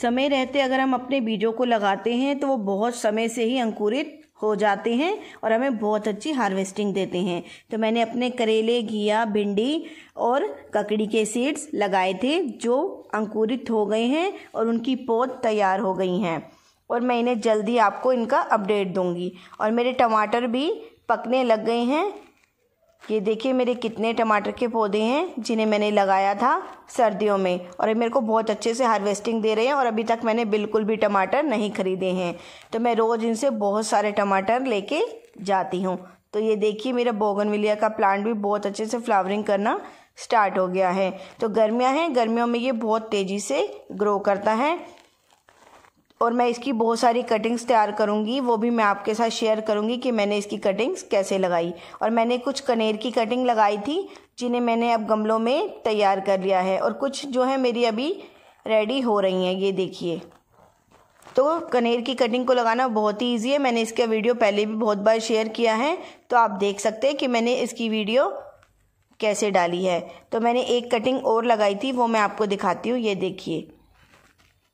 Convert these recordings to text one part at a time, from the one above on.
समय रहते अगर हम अपने बीजों को लगाते हैं तो वो बहुत समय से ही अंकुरित हो जाते हैं और हमें बहुत अच्छी हार्वेस्टिंग देते हैं तो मैंने अपने करेले घिया भिंडी और ककड़ी के सीड्स लगाए थे जो अंकुरित हो गए हैं और उनकी पौध तैयार हो गई हैं और मैं इन्हें जल्दी आपको इनका अपडेट दूंगी और मेरे टमाटर भी पकने लग गए हैं ये देखिए मेरे कितने टमाटर के पौधे हैं जिन्हें मैंने लगाया था सर्दियों में और ये मेरे को बहुत अच्छे से हार्वेस्टिंग दे रहे हैं और अभी तक मैंने बिल्कुल भी टमाटर नहीं खरीदे हैं तो मैं रोज़ इनसे बहुत सारे टमाटर लेके जाती हूँ तो ये देखिए मेरा बोगनविलिया का प्लांट भी बहुत अच्छे से फ्लावरिंग करना स्टार्ट हो गया है तो गर्मियाँ हैं गर्मियों में ये बहुत तेज़ी से ग्रो करता है और मैं इसकी बहुत सारी कटिंग्स तैयार करूंगी वो भी मैं आपके साथ शेयर करूँगी कि मैंने इसकी कटिंग्स कैसे लगाई और मैंने कुछ कनेर की कटिंग लगाई थी जिन्हें मैंने अब गमलों में तैयार कर लिया है और कुछ जो है मेरी अभी रेडी हो रही हैं ये देखिए तो कनेर की कटिंग को लगाना बहुत ही ईजी है मैंने इसका वीडियो पहले भी बहुत बार शेयर किया है तो आप देख सकते हैं कि मैंने इसकी वीडियो कैसे डाली है तो मैंने एक कटिंग और लगाई थी वो मैं आपको दिखाती हूँ ये देखिए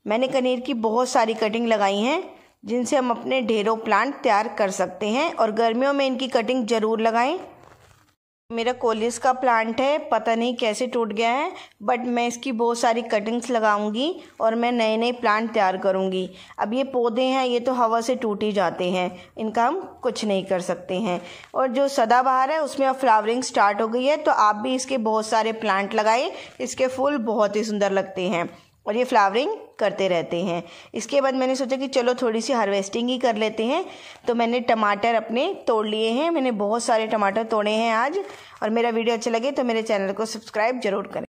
मैंने पनीर की बहुत सारी कटिंग लगाई हैं जिनसे हम अपने ढेरों प्लांट तैयार कर सकते हैं और गर्मियों में इनकी कटिंग ज़रूर लगाएं मेरा कोलिस का प्लांट है पता नहीं कैसे टूट गया है बट मैं इसकी बहुत सारी कटिंग्स लगाऊंगी और मैं नए नए प्लांट तैयार करूंगी अब ये पौधे हैं ये तो हवा से टूट ही जाते हैं इनका हम कुछ नहीं कर सकते हैं और जो सदाबहार है उसमें अब फ्लावरिंग स्टार्ट हो गई है तो आप भी इसके बहुत सारे प्लांट लगाए इसके फूल बहुत ही सुंदर लगते हैं और ये फ्लावरिंग करते रहते हैं इसके बाद मैंने सोचा कि चलो थोड़ी सी हार्वेस्टिंग ही कर लेते हैं तो मैंने टमाटर अपने तोड़ लिए हैं मैंने बहुत सारे टमाटर तोड़े हैं आज और मेरा वीडियो अच्छा लगे तो मेरे चैनल को सब्सक्राइब जरूर करें